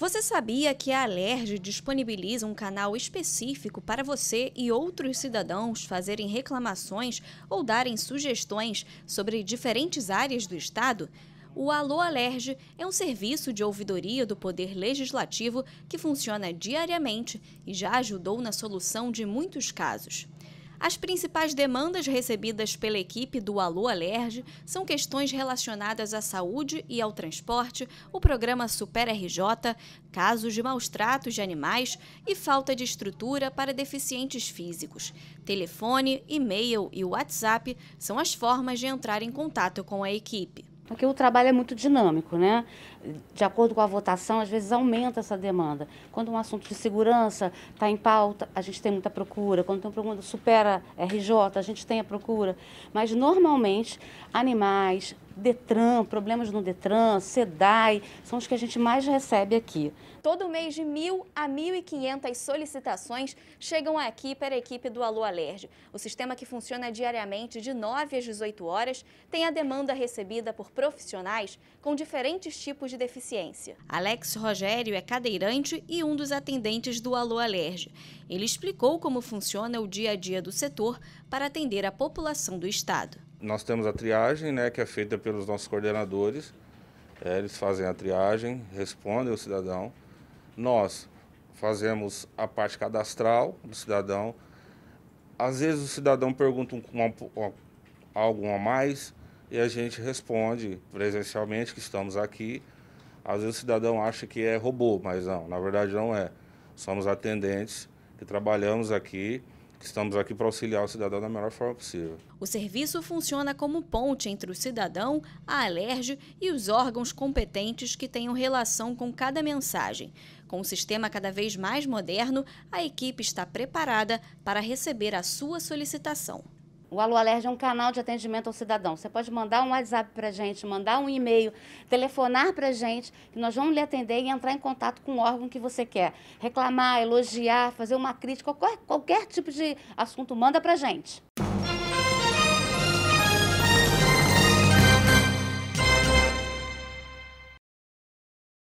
Você sabia que a Alerj disponibiliza um canal específico para você e outros cidadãos fazerem reclamações ou darem sugestões sobre diferentes áreas do Estado? O Alô Alerj é um serviço de ouvidoria do Poder Legislativo que funciona diariamente e já ajudou na solução de muitos casos. As principais demandas recebidas pela equipe do Alô Alerj são questões relacionadas à saúde e ao transporte, o programa Super RJ, casos de maus tratos de animais e falta de estrutura para deficientes físicos. Telefone, e-mail e WhatsApp são as formas de entrar em contato com a equipe. Porque o trabalho é muito dinâmico, né? De acordo com a votação, às vezes aumenta essa demanda. Quando um assunto de segurança está em pauta, a gente tem muita procura. Quando tem problema procura supera RJ, a gente tem a procura. Mas, normalmente, animais, Detran, problemas no Detran, SEDAI, são os que a gente mais recebe aqui. Todo mês de mil a 1.500 solicitações chegam aqui para a equipe do Alô Alerj. O sistema que funciona diariamente de 9 às 18 horas tem a demanda recebida por profissionais com diferentes tipos de deficiência. Alex Rogério é cadeirante e um dos atendentes do Alô Alerj. Ele explicou como funciona o dia a dia do setor para atender a população do estado nós temos a triagem, né, que é feita pelos nossos coordenadores. É, eles fazem a triagem, respondem ao cidadão. Nós fazemos a parte cadastral do cidadão. Às vezes o cidadão pergunta um, um, algo a mais e a gente responde presencialmente que estamos aqui. Às vezes o cidadão acha que é robô, mas não, na verdade não é. Somos atendentes que trabalhamos aqui Estamos aqui para auxiliar o cidadão da melhor forma possível. O serviço funciona como ponte entre o cidadão, a alerge e os órgãos competentes que tenham relação com cada mensagem. Com o um sistema cada vez mais moderno, a equipe está preparada para receber a sua solicitação. O Alô Alerj é um canal de atendimento ao cidadão. Você pode mandar um WhatsApp para a gente, mandar um e-mail, telefonar para a gente, que nós vamos lhe atender e entrar em contato com o órgão que você quer. Reclamar, elogiar, fazer uma crítica, qualquer, qualquer tipo de assunto, manda para a gente.